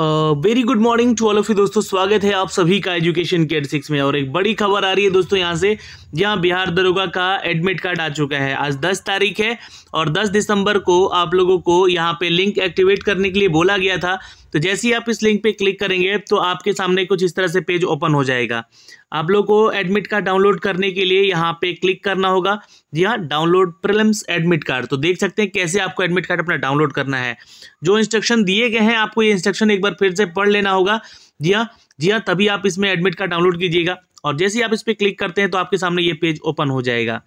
very good morning to all of you दोस्तों स्वागत है आप सभी का एजुकेशन के सिक्स में और एक बड़ी खबर आ रही है दोस्तों यहाँ से जहाँ बिहार दरोगा का एडमिट कार्ड आ चुका है आज 10 तारीख है और 10 दिसंबर को आप लोगों को यहाँ पे लिंक एक्टिवेट करने के लिए बोला गया था तो जैसे ही आप इस लिंक पे क्लिक करेंगे तो आपके सामने कुछ इस तरह से पेज ओपन हो जाएगा आप लोगों को एडमिट कार्ड डाउनलोड करने के लिए यहाँ पे क्लिक करना होगा जी हाँ डाउनलोड प्रिलम्स एडमिट कार्ड तो देख सकते हैं कैसे आपको एडमिट कार्ड अपना डाउनलोड करना है जो इंस्ट्रक्शन दिए गए हैं आपको ये इंस्ट्रक्शन एक बार फिर से पढ़ लेना होगा जी हाँ जी हाँ तभी आप इसमें एडमिट कार्ड डाउनलोड कीजिएगा और जैसे ही आप इस पर क्लिक करते हैं तो आपके सामने ये पेज ओपन हो जाएगा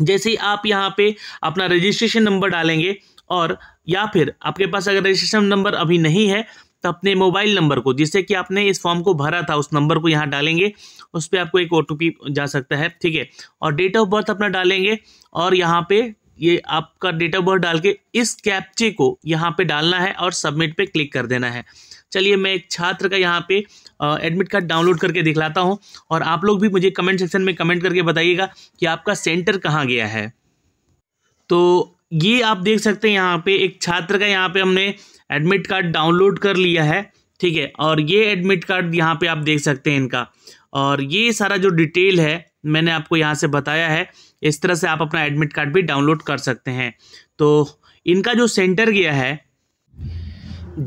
जैसे ही आप यहाँ पे अपना रजिस्ट्रेशन नंबर डालेंगे और या फिर आपके पास अगर रजिस्ट्रेशन नंबर अभी नहीं है तो अपने मोबाइल नंबर को जिससे कि आपने इस फॉर्म को भरा था उस नंबर को यहाँ डालेंगे उस पर आपको एक ओ जा सकता है ठीक है और डेट ऑफ बर्थ अपना डालेंगे और यहाँ पे ये आपका डेट ऑफ बर्थ डाल के इस कैप्चे को यहाँ पे डालना है और सबमिट पे क्लिक कर देना है चलिए मैं एक छात्र का यहाँ पे एडमिट कार्ड डाउनलोड करके दिखलाता हूँ और आप लोग भी मुझे कमेंट सेक्शन में कमेंट करके बताइएगा कि आपका सेंटर कहाँ गया है तो ये आप देख सकते हैं यहाँ पे एक छात्र का यहाँ पे हमने एडमिट कार्ड डाउनलोड कर लिया है ठीक है और ये एडमिट कार्ड यहाँ पे आप देख सकते हैं इनका और ये सारा जो डिटेल है मैंने आपको यहाँ से बताया है इस तरह से आप अपना एडमिट कार्ड भी डाउनलोड कर सकते हैं तो इनका जो सेंटर गया है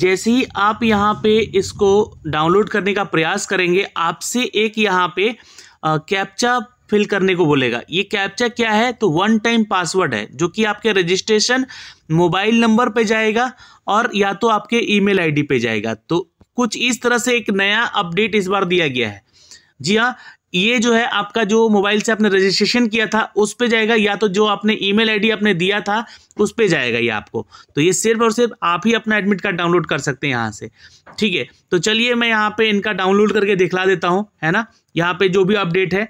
जैसे ही आप यहाँ पे इसको डाउनलोड करने का प्रयास करेंगे आपसे एक यहाँ पे कैप्चा फिल करने को बोलेगा ये कैप्चा क्या है तो वन टाइम पासवर्ड है जो कि आपके रजिस्ट्रेशन मोबाइल नंबर पे जाएगा और या तो आपके ईमेल आईडी पे जाएगा तो कुछ इस तरह से एक नया अपडेट इस बार दिया गया है जी हाँ ये जो है आपका जो मोबाइल से आपने रजिस्ट्रेशन किया था उस पे जाएगा या तो जो आपने ईमेल आईडी आपने दिया था उस पे जाएगा ये आपको तो ये सिर्फ और सिर्फ आप ही अपना एडमिट कार्ड डाउनलोड कर सकते हैं यहाँ से ठीक है तो चलिए मैं यहाँ पे इनका डाउनलोड करके दिखला देता हूँ है ना यहाँ पे जो भी अपडेट है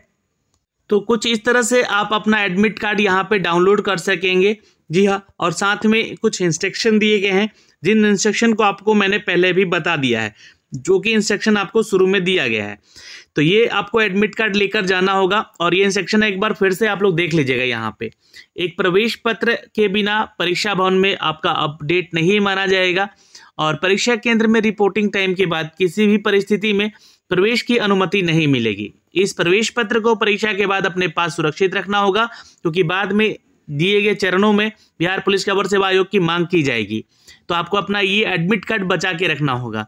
तो कुछ इस तरह से आप अपना एडमिट कार्ड यहाँ पे डाउनलोड कर सकेंगे जी हाँ और साथ में कुछ इंस्ट्रक्शन दिए गए हैं जिन इंस्ट्रक्शन को आपको मैंने पहले भी बता दिया है जो कि इंस्ट्रक्शन आपको शुरू में दिया गया है तो ये आपको एडमिट कार्ड लेकर जाना होगा और ये इंस्ट्रक्शन एक बार फिर से आप लोग देख लीजिएगा यहाँ पे एक प्रवेश पत्र के बिना परीक्षा भवन में आपका अपडेट नहीं माना जाएगा और परीक्षा केंद्र में रिपोर्टिंग टाइम के बाद किसी भी परिस्थिति में प्रवेश की अनुमति नहीं मिलेगी इस प्रवेश पत्र को परीक्षा के बाद अपने पास सुरक्षित रखना होगा क्योंकि बाद में दिए गए चरणों में बिहार पुलिस खबर सेवा आयोग की मांग की जाएगी तो आपको अपना ये एडमिट कार्ड बचा के रखना होगा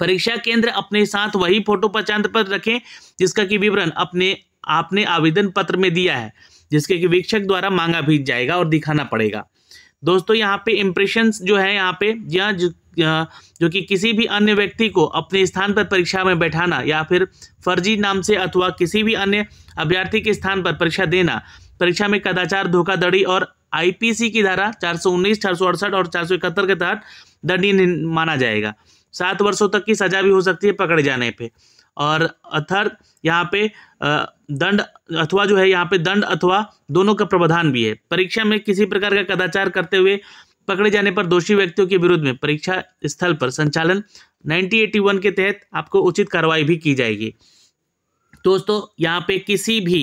परीक्षा केंद्र अपने साथ वही फोटो पहचान पत्र रखें जिसका कि विवरण अपने आपने आवेदन पत्र में दिया है जिसके कि वीक्षक द्वारा मांगा भी जाएगा और दिखाना पड़ेगा दोस्तों यहाँ पे इम्प्रेशन जो है यहाँ पे या जो, जो कि किसी भी अन्य व्यक्ति को अपने स्थान पर परीक्षा में बैठाना या फिर फर्जी नाम से अथवा किसी भी अन्य अभ्यर्थी के स्थान पर परीक्षा देना परीक्षा में कदाचार धोखाधड़ी और आईपीसी की धारा 419, 468 और 471 के तहत दंडनीय माना जाएगा सात वर्षों तक की सजा भी हो सकती है पकड़े जाने पर और अथर यहाँ पे दंड अथवा जो है यहाँ पे दंड अथवा दोनों का प्रावधान भी है परीक्षा में किसी प्रकार का कदाचार करते हुए पकड़े जाने पर दोषी व्यक्तियों के विरुद्ध में परीक्षा स्थल पर संचालन 1981 के तहत आपको उचित कार्रवाई भी की जाएगी दोस्तों यहाँ पे किसी भी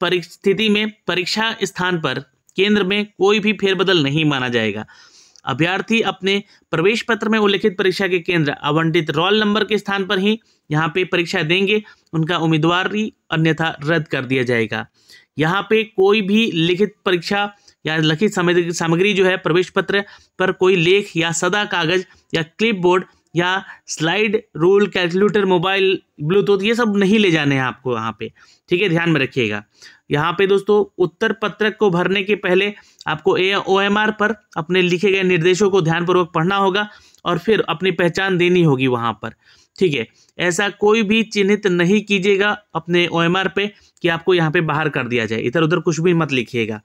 परिस्थिति में परीक्षा स्थान पर केंद्र में कोई भी फेरबदल नहीं माना जाएगा अभ्यर्थी अपने प्रवेश पत्र में उल्लिखित परीक्षा के केंद्र आवंटित रोल नंबर के स्थान पर ही यहाँ पे परीक्षा देंगे उनका उम्मीदवारी अन्यथा रद्द कर दिया जाएगा यहाँ पे कोई भी लिखित परीक्षा या लिखित सामग्री जो है प्रवेश पत्र पर कोई लेख या सदा कागज या क्लिप या slide rule calculator mobile Bluetooth ये सब नहीं ले जाने हैं आपको वहाँ पे ठीक है ध्यान में रखिएगा यहाँ पे दोस्तों उत्तर पत्रक को भरने के पहले आपको ए ओ एम आर पर अपने लिखे गए निर्देशों को ध्यानपूर्वक पढ़ना होगा और फिर अपनी पहचान देनी होगी वहाँ पर ठीक है ऐसा कोई भी चिन्हित नहीं कीजिएगा अपने ओ एम आर पे कि आपको यहाँ पे बाहर कर दिया जाए इधर उधर कुछ भी मत लिखिएगा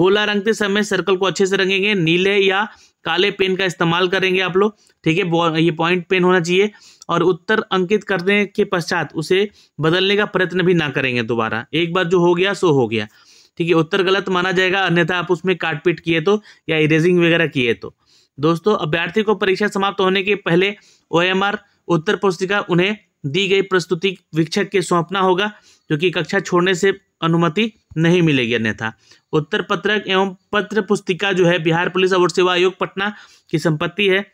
गोला रंगते समय सर्कल को अच्छे से रंगेंगे नीले या काले पेन का इस्तेमाल करेंगे आप लोग ठीक है ये पॉइंट पेन होना चाहिए और उत्तर अंकित करने के पश्चात उसे बदलने का प्रयत्न भी ना करेंगे दोबारा एक बार जो हो गया सो हो गया ठीक है उत्तर गलत माना जाएगा अन्यथा आप उसमें काटपीट किए तो या इरेजिंग वगैरह किए तो दोस्तों अभ्यर्थी को परीक्षा समाप्त होने के पहले ओ उत्तर पुस्तिका उन्हें दी गई प्रस्तुति वीक्षक के सौंपना होगा जो कि कक्षा छोड़ने से अनुमति नहीं मिलेगी अन्यथा उत्तर पत्रक एवं पत्र पुस्तिका जो है बिहार पुलिस अवर सेवा आयोग पटना की संपत्ति है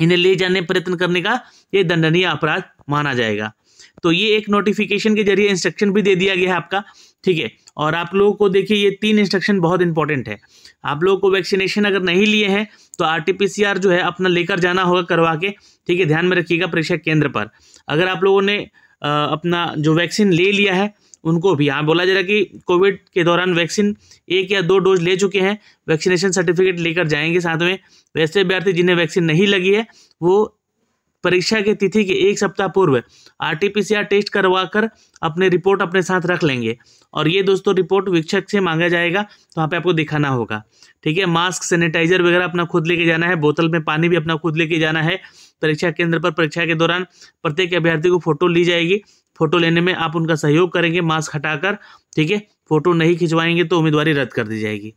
इन्हें ले जाने प्रयत्न करने का ये दंडनीय अपराध माना जाएगा तो ये एक नोटिफिकेशन के जरिए इंस्ट्रक्शन भी दे दिया गया है आपका ठीक है और आप लोगों को देखिए ये तीन इंस्ट्रक्शन बहुत इंपॉर्टेंट है आप लोगों को वैक्सीनेशन अगर नहीं लिए हैं तो आरटीपीसीआर जो है अपना लेकर जाना होगा करवा के ठीक है ध्यान में रखिएगा परीक्षा केंद्र पर अगर आप लोगों ने अपना जो वैक्सीन ले लिया है उनको भी यहाँ बोला जा रहा है कि कोविड के दौरान वैक्सीन एक या दो डोज ले चुके हैं वैक्सीनेशन सर्टिफिकेट लेकर जाएंगे साथ में वैसे अभ्यर्थी जिन्हें वैक्सीन नहीं लगी है वो परीक्षा की तिथि के एक सप्ताह पूर्व आरटीपीसीआर टेस्ट करवा कर अपने रिपोर्ट अपने साथ रख लेंगे और ये दोस्तों रिपोर्ट वीक्षक से मांगा जाएगा तो वहाँ पे आपको दिखाना होगा ठीक है मास्क सैनिटाइजर वगैरह अपना खुद लेके जाना है बोतल में पानी भी अपना खुद लेके जाना है परीक्षा केंद्र पर परीक्षा के दौरान प्रत्येक अभ्यर्थी को फोटो ली जाएगी फोटो लेने में आप उनका सहयोग करेंगे मास्क हटाकर ठीक है फोटो नहीं खिंचवाएंगे तो उम्मीदवारी रद्द कर दी जाएगी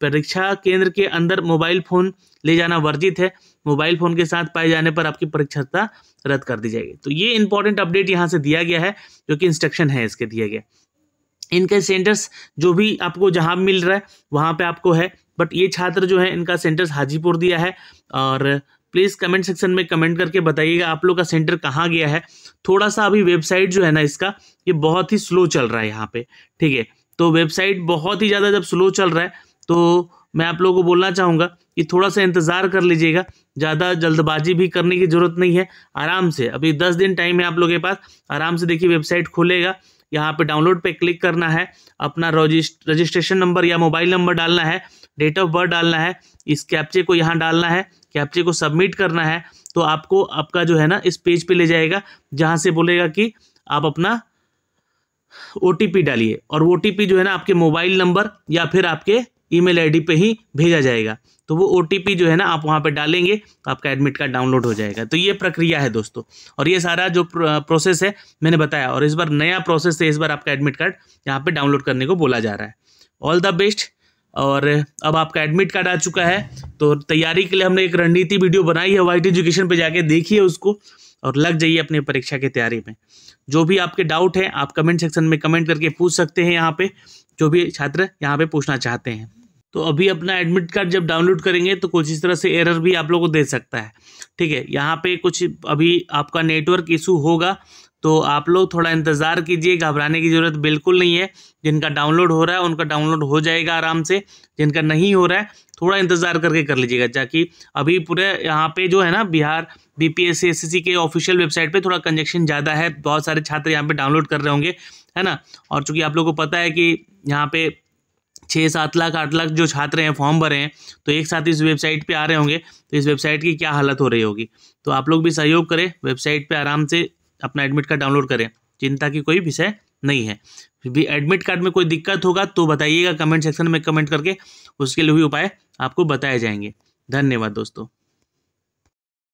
परीक्षा केंद्र के अंदर मोबाइल फ़ोन ले जाना वर्जित है मोबाइल फ़ोन के साथ पाए जाने पर आपकी परीक्षा रद्द कर दी जाएगी तो ये इंपॉर्टेंट अपडेट यहाँ से दिया गया है जो कि इंस्ट्रक्शन है इसके दिया गया इनके सेंटर्स जो भी आपको जहाँ मिल रहा है वहाँ पे आपको है बट ये छात्र जो है इनका सेंटर्स हाजीपुर दिया है और प्लीज़ कमेंट सेक्शन में कमेंट करके बताइएगा आप लोग का सेंटर कहाँ गया है थोड़ा सा अभी वेबसाइट जो है ना इसका ये बहुत ही स्लो चल रहा है यहाँ पे ठीक है तो वेबसाइट बहुत ही ज़्यादा जब स्लो चल रहा है तो मैं आप लोगों को बोलना चाहूँगा कि थोड़ा सा इंतज़ार कर लीजिएगा ज़्यादा जल्दबाजी भी करने की ज़रूरत नहीं है आराम से अभी दस दिन टाइम है आप लोगों के पास आराम से देखिए वेबसाइट खोलेगा यहाँ पे डाउनलोड पे क्लिक करना है अपना रजिस्ट्रेशन नंबर या मोबाइल नंबर डालना है डेट ऑफ बर्थ डालना है इस कैप्चे को यहाँ डालना है कैप्चे को सबमिट करना है तो आपको आपका जो है ना इस पेज पे ले जाएगा जहाँ से बोलेगा कि आप अपना ओ डालिए और ओ जो है ना आपके मोबाइल नंबर या फिर आपके ईमेल आईडी पे ही भेजा जाएगा तो वो ओ जो है ना आप वहाँ पे डालेंगे तो आपका एडमिट कार्ड डाउनलोड हो जाएगा तो ये प्रक्रिया है दोस्तों और ये सारा जो प्रोसेस है मैंने बताया और इस बार नया प्रोसेस है इस बार आपका एडमिट कार्ड यहाँ पे डाउनलोड करने को बोला जा रहा है ऑल द बेस्ट और अब आपका एडमिट कार्ड आ चुका है तो तैयारी के लिए हमने एक रणनीति वीडियो बनाई है वाइट एजुकेशन पे जाके देखिए उसको और लग जाइए अपनी परीक्षा की तैयारी में जो भी आपके डाउट हैं आप कमेंट सेक्शन में कमेंट करके पूछ सकते हैं यहाँ पे जो भी छात्र यहाँ पे पूछना चाहते हैं तो अभी अपना एडमिट कार्ड जब डाउनलोड करेंगे तो कुछ इस तरह से एरर भी आप लोग को दे सकता है ठीक है यहाँ पे कुछ अभी आपका नेटवर्क इशू होगा तो आप लोग थोड़ा इंतज़ार कीजिए घबराने की ज़रूरत बिल्कुल नहीं है जिनका डाउनलोड हो रहा है उनका डाउनलोड हो जाएगा आराम से जिनका नहीं हो रहा है थोड़ा इंतज़ार करके कर लीजिएगा ताकि अभी पूरे यहाँ पे जो है ना Bihar B P S C के ऑफिशियल वेबसाइट पे थोड़ा कंजेक्शन ज़्यादा है बहुत सारे छात्र यहाँ पर डाउनलोड कर रहे होंगे है ना और चूँकि आप लोग को पता है कि यहाँ पर छः सात लाख आठ लाख जो छात्र हैं फॉर्म भरे हैं तो एक साथ इस वेबसाइट पे आ रहे होंगे तो इस वेबसाइट की क्या हालत हो रही होगी तो आप लोग भी सहयोग करें वेबसाइट पे आराम से अपना एडमिट कार्ड डाउनलोड करें चिंता की कोई विषय नहीं है भी एडमिट कार्ड में कोई दिक्कत होगा तो बताइएगा कमेंट सेक्शन में कमेंट करके उसके लिए भी उपाय आपको बताए जाएंगे धन्यवाद दोस्तों